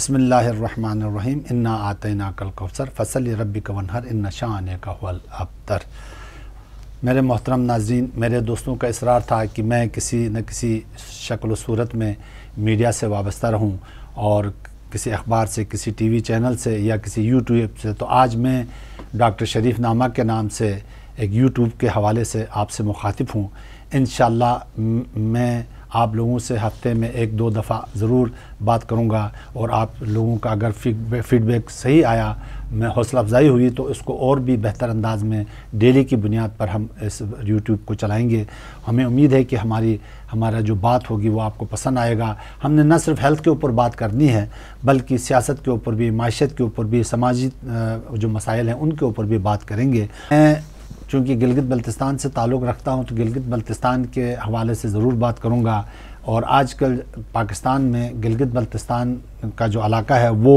بسم اللہ الرحمن الرحیم انہا آتینا کل کوفسر فصل ربی کا ونہر ان شانے کا حوال ابتر میرے محترم ناظرین میرے دوستوں کا اصرار تھا کہ میں کسی نہ کسی شکل و صورت میں میڈیا سے وابستہ رہوں اور کسی اخبار سے کسی ٹی وی چینل سے یا کسی یوٹیوب سے تو آج میں ڈاکٹر شریف نامہ کے نام سے ایک یوٹیوب کے حوالے سے آپ سے مخاطب ہوں انشاءاللہ میں میں آپ لوگوں سے ہفتے میں ایک دو دفعہ ضرور بات کروں گا اور آپ لوگوں کا اگر فیڈ بیک صحیح آیا میں حوصلہ افزائی ہوئی تو اس کو اور بھی بہتر انداز میں ڈیلی کی بنیاد پر ہم اس یوٹیوب کو چلائیں گے ہمیں امید ہے کہ ہماری ہمارا جو بات ہوگی وہ آپ کو پسند آئے گا ہم نے نہ صرف ہیلتھ کے اوپر بات کرنی ہے بلکہ سیاست کے اوپر بھی معیشت کے اوپر بھی سماجی جو مسائل ہیں ان کے اوپر بھی بات کریں گے میں چونکہ گلگت بلتستان سے تعلق رکھتا ہوں تو گلگت بلتستان کے حوالے سے ضرور بات کروں گا اور آج کل پاکستان میں گلگت بلتستان کا جو علاقہ ہے وہ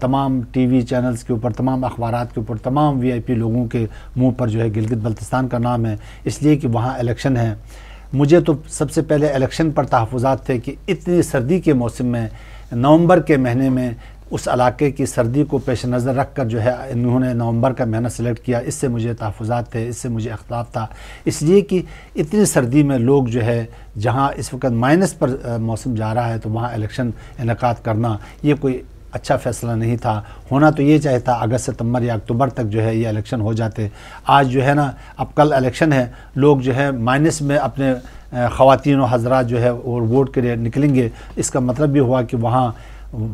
تمام ٹی وی چینلز کے اوپر تمام اخبارات کے اوپر تمام وی آئی پی لوگوں کے منہ پر جو ہے گلگت بلتستان کا نام ہے اس لیے کہ وہاں الیکشن ہے مجھے تو سب سے پہلے الیکشن پر تحفظات تھے کہ اتنی سردی کے موسم میں نومبر کے مہینے میں اس علاقے کی سردی کو پیش نظر رکھ کر جو ہے انہوں نے نومبر کا مہینہ سلیکٹ کیا اس سے مجھے تحفظات تھے اس سے مجھے اختلاف تھا اس لیے کہ اتنی سردی میں لوگ جو ہے جہاں اس وقت مائنس پر موسم جا رہا ہے تو وہاں الیکشن انعقاد کرنا یہ کوئی اچھا فیصلہ نہیں تھا ہونا تو یہ چاہیے تھا اگست ستمبر یا اکتوبر تک جو ہے یہ الیکشن ہو جاتے آج جو ہے نا اب کل الیکشن ہے لوگ جو ہے مائنس میں اپنے خواتین و حضرات جو ہے اور ووٹ کے لیے نکلیں گے اس کا مطلب یہ ہوا کہ وہاں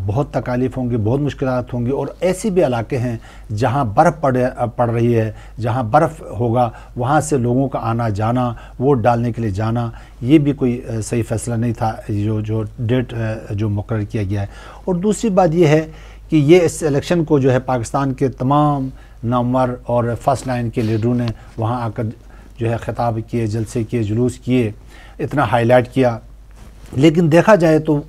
بہت تکالیف ہوں گی بہت مشکلات ہوں گی اور ایسے بھی علاقے ہیں جہاں برف پڑ پڑ رہی ہے جہاں برف ہوگا وہاں سے لوگوں کا آنا جانا ووٹ ڈالنے کے لیے جانا یہ بھی کوئی صحیح فیصلہ نہیں تھا جو جو ڈیٹ جو مقرر کیا گیا ہے اور دوسری بات یہ ہے کہ یہ اس الیکشن کو جو ہے پاکستان کے تمام نامور اور فرسٹ لائن کے لیڈروں نے وہاں آ کر جو ہے خطاب کیے جلسے کیے جلوس کیے اتنا ہائی لائٹ کیا لیکن دیکھا جائے تو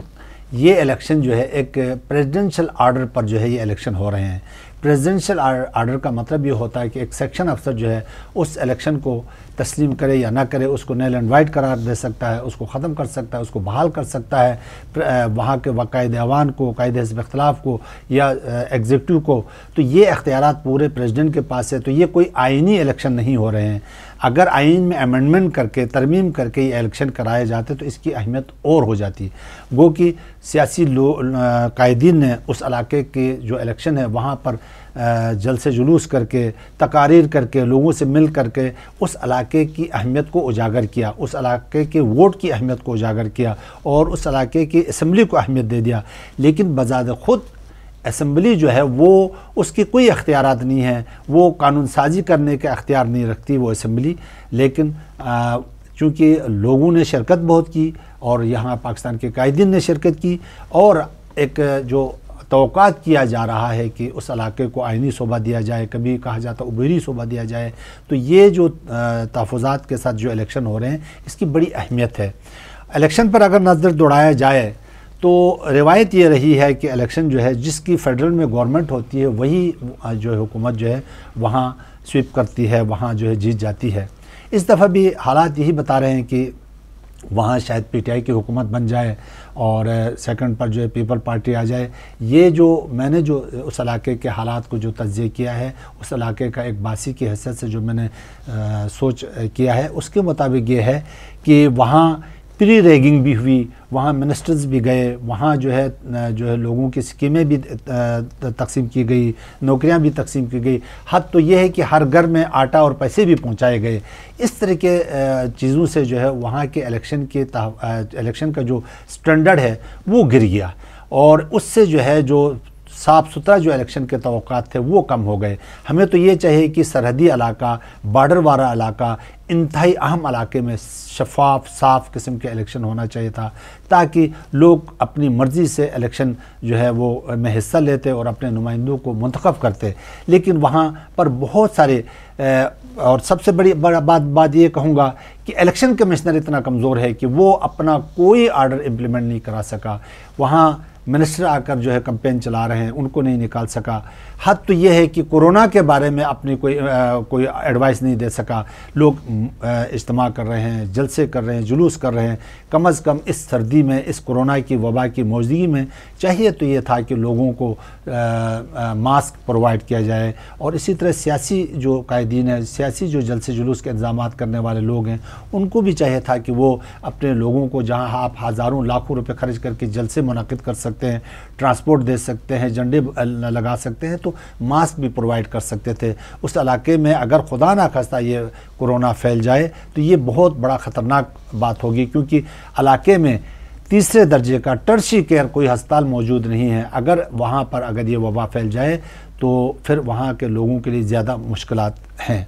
یہ الیکشن جو ہے ایک پریزیڈنشل آرڈر پر جو ہے یہ الیکشن ہو رہے ہیں پریزیڈنشل آرڈر کا مطلب یہ ہوتا ہے کہ ایک سیکشن افسر جو ہے اس الیکشن کو تسلیم کرے یا نہ کرے اس کو نیل اینڈ وائٹ قرار دے سکتا ہے اس کو ختم کر سکتا ہے اس کو بحال کر سکتا ہے وہاں کے قائد عوان کو قائد حزب اختلاف کو یا ایگزیکٹو کو تو یہ اختیارات پورے پریزیڈنٹ کے پاس ہے تو یہ کوئی آئینی الیکشن نہیں ہو رہے ہیں اگر آئین میں امنڈمنٹ کر کے ترمیم کر کے یہ الیکشن کرائے جاتے تو اس کی اہمیت اور ہو جاتی گو کہ سیاسی قائدین نے اس علاقے کے جو الیکشن ہے وہاں پر جلسے جلوس کر کے تقاریر کر کے لوگوں سے مل کر کے اس علاقے کی اہمیت کو اجاگر کیا اس علاقے کے ووٹ کی اہمیت کو اجاگر کیا اور اس علاقے کی اسمبلی کو اہمیت دے دیا لیکن بزاد خود اسمبلی جو ہے وہ اس کی کوئی اختیارات نہیں ہیں وہ قانون سازی کرنے کے اختیار نہیں رکھتی وہ اسمبلی لیکن چونکہ لوگوں نے شرکت بہت کی اور یہاں پاکستان کے قائدین نے شرکت کی اور ایک جو توقعات کیا جا رہا ہے کہ اس علاقے کو آئینی صوبہ دیا جائے کبھی کہا جاتا عبیری صوبہ دیا جائے تو یہ جو تحفظات کے ساتھ جو الیکشن ہو رہے ہیں اس کی بڑی اہمیت ہے الیکشن پر اگر نظر دوڑایا جائے تو روایت یہ رہی ہے کہ الیکشن جو ہے جس کی فیڈرل میں گورنمنٹ ہوتی ہے وہی جو ہے حکومت جو ہے وہاں سویپ کرتی ہے وہاں جو ہے جیت جاتی ہے اس دفعہ بھی حالات یہی بتا رہے ہیں کہ وہاں شاید پی ٹی آئی کی حکومت بن جائے اور سیکنڈ پر جو ہے پیپل پارٹی آ جائے یہ جو میں نے جو اس علاقے کے حالات کو جو تجزیہ کیا ہے اس علاقے کا ایک باسی کی حیثیت سے جو میں نے سوچ کیا ہے اس کے مطابق یہ ہے کہ وہاں پری ریگنگ بھی ہوئی وہاں منسٹرز بھی گئے وہاں جو ہے جو ہے لوگوں کی سکیمیں بھی تقسیم کی گئی نوکریاں بھی تقسیم کی گئی حد تو یہ ہے کہ ہر گھر میں آٹا اور پیسے بھی پہنچائے گئے اس طرح کے چیزوں سے جو ہے وہاں کے الیکشن کے الیکشن کا جو اسٹینڈرڈ ہے وہ گر گیا اور اس سے جو ہے جو صاف ستھرا جو الیکشن کے توقعات تھے وہ کم ہو گئے ہمیں تو یہ چاہیے کہ سرحدی علاقہ بارڈر والا علاقہ انتہائی اہم علاقے میں شفاف صاف قسم کے الیکشن ہونا چاہیے تھا تاکہ لوگ اپنی مرضی سے الیکشن جو ہے وہ میں حصہ لیتے اور اپنے نمائندوں کو منتخب کرتے لیکن وہاں پر بہت سارے اور سب سے بڑی بات بات یہ کہوں گا کہ الیکشن کمشنر اتنا کمزور ہے کہ وہ اپنا کوئی آرڈر امپلیمنٹ نہیں کرا سکا وہاں منسٹر آ کر جو ہے کمپین چلا رہے ہیں ان کو نہیں نکال سکا حد تو یہ ہے کہ کورونا کے بارے میں اپنی کوئی کوئی ایڈوائس نہیں دے سکا لوگ اجتماع کر رہے ہیں جلسے کر رہے ہیں جلوس کر رہے ہیں کم از کم اس سردی میں اس کورونا کی وبا کی موجودگی میں چاہیے تو یہ تھا کہ لوگوں کو ماسک پرووائڈ کیا جائے اور اسی طرح سیاسی جو قائدین ہیں سیاسی جو جلسے جلوس کے انتظامات کرنے والے لوگ ہیں ان کو بھی چاہیے تھا کہ وہ اپنے لوگوں کو جہاں آپ ہزاروں لاکھوں روپے خرچ کر کے جلسے منعقد کر سک سکتے ہیں ٹرانسپورٹ دے سکتے ہیں جنڈے لگا سکتے ہیں تو ماسک بھی پرووائڈ کر سکتے تھے اس علاقے میں اگر خدا نہ خستہ یہ کرونا پھیل جائے تو یہ بہت بڑا خطرناک بات ہوگی کیونکہ علاقے میں تیسرے درجے کا ٹرشی کیئر کوئی ہسپتال موجود نہیں ہے اگر وہاں پر اگر یہ وبا پھیل جائے تو پھر وہاں کے لوگوں کے لیے زیادہ مشکلات ہیں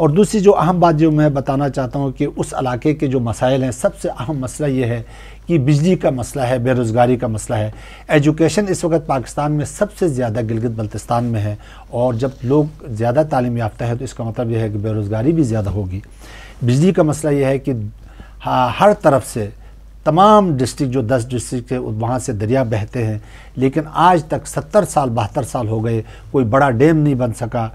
اور دوسری جو اہم بات جو میں بتانا چاہتا ہوں کہ اس علاقے کے جو مسائل ہیں سب سے اہم مسئلہ یہ ہے کہ بجلی کا مسئلہ ہے روزگاری کا مسئلہ ہے ایجوکیشن اس وقت پاکستان میں سب سے زیادہ گلگت بلتستان میں ہے اور جب لوگ زیادہ تعلیم یافتہ ہے تو اس کا مطلب یہ ہے کہ روزگاری بھی زیادہ ہوگی بجلی کا مسئلہ یہ ہے کہ ہاں، ہر طرف سے تمام ڈسٹرک جو دس ڈسٹرک کے وہاں سے دریا بہتے ہیں لیکن آج تک ستر سال بہتر سال ہو گئے کوئی بڑا ڈیم نہیں بن سکا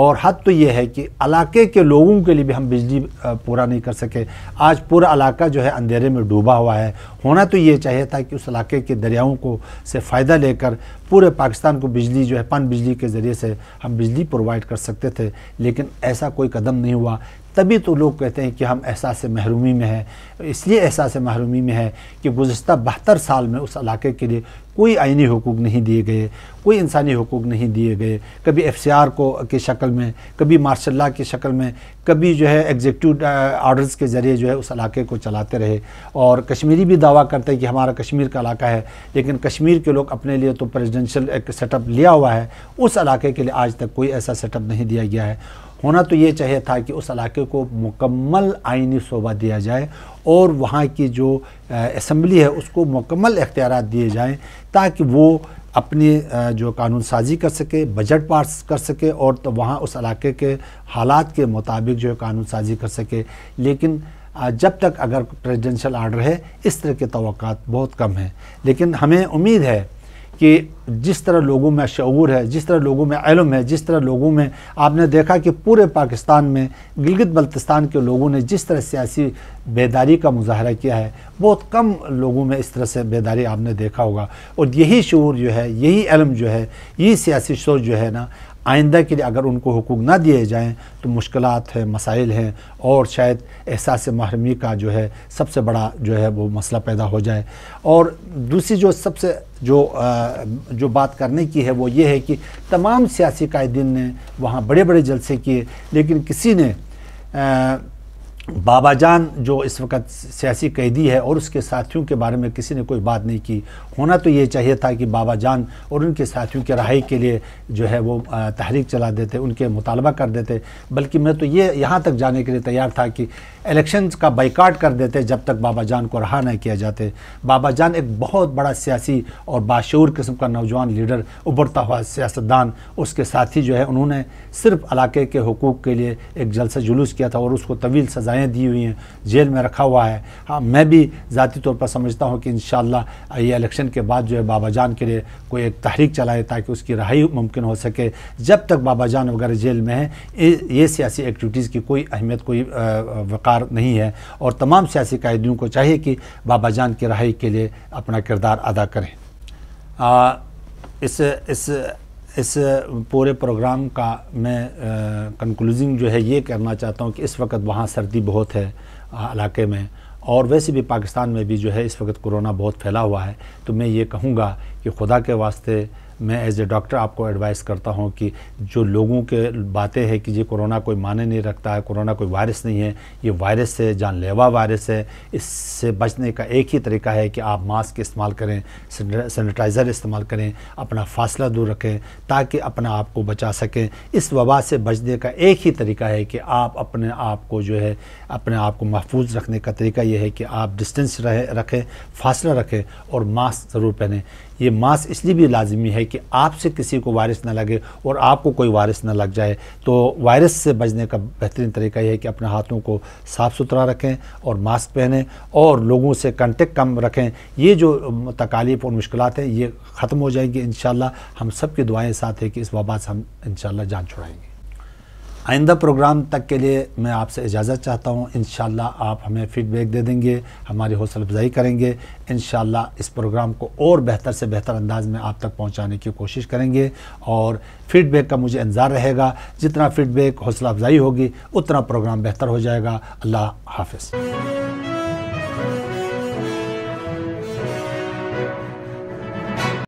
اور حد تو یہ ہے کہ علاقے کے لوگوں کے لیے بھی ہم بجلی پورا نہیں کر سکے آج پورا علاقہ جو ہے اندھیرے میں ڈوبا ہوا ہے ہونا تو یہ چاہیے تھا کہ اس علاقے کے دریاؤں کو سے فائدہ لے کر پورے پاکستان کو بجلی جو ہے پن بجلی کے ذریعے سے ہم بجلی پرووائڈ کر سکتے تھے لیکن ایسا کوئی قدم نہیں ہوا تبھی تو لوگ کہتے ہیں کہ ہم احساس محرومی میں ہیں اس لیے احساس محرومی میں ہے کہ گزشتہ بہتر سال میں اس علاقے کے لیے کوئی آئینی حقوق نہیں دیے گئے کوئی انسانی حقوق نہیں دیے گئے کبھی ایف سی آر کو کی شکل میں کبھی مارشل اللہ کی شکل میں کبھی جو ہے ایگزیکٹو آرڈرز کے ذریعے جو ہے اس علاقے کو چلاتے رہے اور کشمیری بھی دعویٰ کرتے ہیں کہ ہمارا کشمیر کا علاقہ ہے لیکن کشمیر کے لوگ اپنے لیے تو پریزیڈنشل ایک سیٹ اپ لیا ہوا ہے اس علاقے کے لیے آج تک کوئی ایسا سیٹ اپ نہیں دیا گیا ہے ہونا تو یہ چاہیے تھا کہ اس علاقے کو مکمل آئینی صوبہ دیا جائے اور وہاں کی جو اسمبلی ہے اس کو مکمل اختیارات دیے جائیں تاکہ وہ اپنی جو قانون سازی کر سکے بجٹ پاس کر سکے اور تو وہاں اس علاقے کے حالات کے مطابق جو ہے قانون سازی کر سکے لیکن جب تک اگر پریزیڈنشل آرڈر ہے اس طرح کے توقعات بہت کم ہیں لیکن ہمیں امید ہے کہ جس طرح لوگوں میں شعور ہے جس طرح لوگوں میں علم ہے جس طرح لوگوں میں آپ نے دیکھا کہ پورے پاکستان میں گلگت بلتستان کے لوگوں نے جس طرح سیاسی بیداری کا مظاہرہ کیا ہے بہت کم لوگوں میں اس طرح سے بیداری آپ نے دیکھا ہوگا اور یہی شعور جو ہے یہی علم جو ہے یہی سیاسی شعور جو ہے نا آئندہ کے لیے اگر ان کو حقوق نہ دیے جائیں تو مشکلات ہیں مسائل ہیں اور شاید احساس محرمی کا جو ہے سب سے بڑا جو ہے وہ مسئلہ پیدا ہو جائے اور دوسری جو سب سے جو جو بات کرنے کی ہے وہ یہ ہے کہ تمام سیاسی قائدین نے وہاں بڑے بڑے جلسے کیے لیکن کسی نے بابا جان جو اس وقت سیاسی قیدی ہے اور اس کے ساتھیوں کے بارے میں کسی نے کوئی بات نہیں کی ہونا تو یہ چاہیے تھا کہ بابا جان اور ان کے ساتھیوں کے رہائی کے لیے جو ہے وہ تحریک چلا دیتے ان کے مطالبہ کر دیتے بلکہ میں تو یہ یہاں تک جانے کے لیے تیار تھا کہ الیکشن کا بائیکارٹ کر دیتے جب تک بابا جان کو رہا نہ کیا جاتے بابا جان ایک بہت بڑا سیاسی اور باشعور قسم کا نوجوان لیڈر ابھرتا ہوا سیاستدان اس کے ساتھی جو ہے انہوں نے صرف علاقے کے حقوق کے لیے ایک جلسہ جلوس کیا تھا اور اس کو طویل سزا سزائیں دی ہوئی ہیں جیل میں رکھا ہوا ہے ہاں، میں بھی ذاتی طور پر سمجھتا ہوں کہ انشاءاللہ یہ الیکشن کے بعد جو ہے بابا جان کے لیے کوئی ایک تحریک چلائے تاکہ اس کی رہائی ممکن ہو سکے جب تک بابا جان وغیرہ جیل میں ہیں یہ سیاسی ایکٹیویٹیز کی کوئی اہمیت کوئی وقار نہیں ہے اور تمام سیاسی قائدیوں کو چاہیے کہ بابا جان کی رہائی کے لیے اپنا کردار ادا کریں اس اس اس پورے پروگرام کا میں کنکلوزنگ جو ہے یہ کرنا چاہتا ہوں کہ اس وقت وہاں سردی بہت ہے علاقے میں اور ویسے بھی پاکستان میں بھی جو ہے اس وقت کرونا بہت پھیلا ہوا ہے تو میں یہ کہوں گا کہ خدا کے واسطے میں ایز اے ڈاکٹر آپ کو ایڈوائز کرتا ہوں کہ جو لوگوں کے باتیں ہیں کہ یہ کرونا کوئی معنی نہیں رکھتا ہے کرونا کوئی وائرس نہیں ہے یہ وائرس ہے جان لیوا وائرس ہے اس سے بچنے کا ایک ہی طریقہ ہے کہ آپ ماسک استعمال کریں سینیٹائزر استعمال کریں اپنا فاصلہ دور رکھیں تاکہ اپنا آپ کو بچا سکیں اس وبا سے بچنے کا ایک ہی طریقہ ہے کہ آپ اپنے آپ کو جو ہے اپنے آپ کو محفوظ رکھنے کا طریقہ یہ ہے کہ آپ ڈسٹینس رکھیں فاصلہ رکھیں اور ماسک ضرور پہنیں یہ ماسک اس لیے بھی لازمی ہے کہ آپ سے کسی کو وائرس نہ لگے اور آپ کو کوئی وائرس نہ لگ جائے تو وائرس سے بچنے کا بہترین طریقہ یہ ہے کہ اپنے ہاتھوں کو صاف ستھرا رکھیں اور ماسک پہنیں اور لوگوں سے کنٹیکٹ کم رکھیں یہ جو تکالیف اور مشکلات ہیں یہ ختم ہو جائیں گی انشاءاللہ ہم سب کی دعائیں ساتھ ہے کہ اس وبا سے ہم انشاءاللہ جان چھوڑائیں گے آئندہ پروگرام تک کے لیے میں آپ سے اجازت چاہتا ہوں انشاءاللہ آپ ہمیں فیڈ بیک دے دیں گے ہماری حوصلہ افزائی کریں گے انشاءاللہ اس پروگرام کو اور بہتر سے بہتر انداز میں آپ تک پہنچانے کی کوشش کریں گے اور فیڈ بیک کا مجھے انظار رہے گا جتنا فیڈ بیک حوصلہ افزائی ہوگی اتنا پروگرام بہتر ہو جائے گا اللہ حافظ